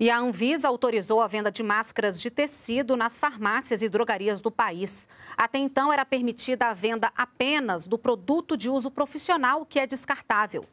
E a Anvisa autorizou a venda de máscaras de tecido nas farmácias e drogarias do país. Até então era permitida a venda apenas do produto de uso profissional, que é descartável.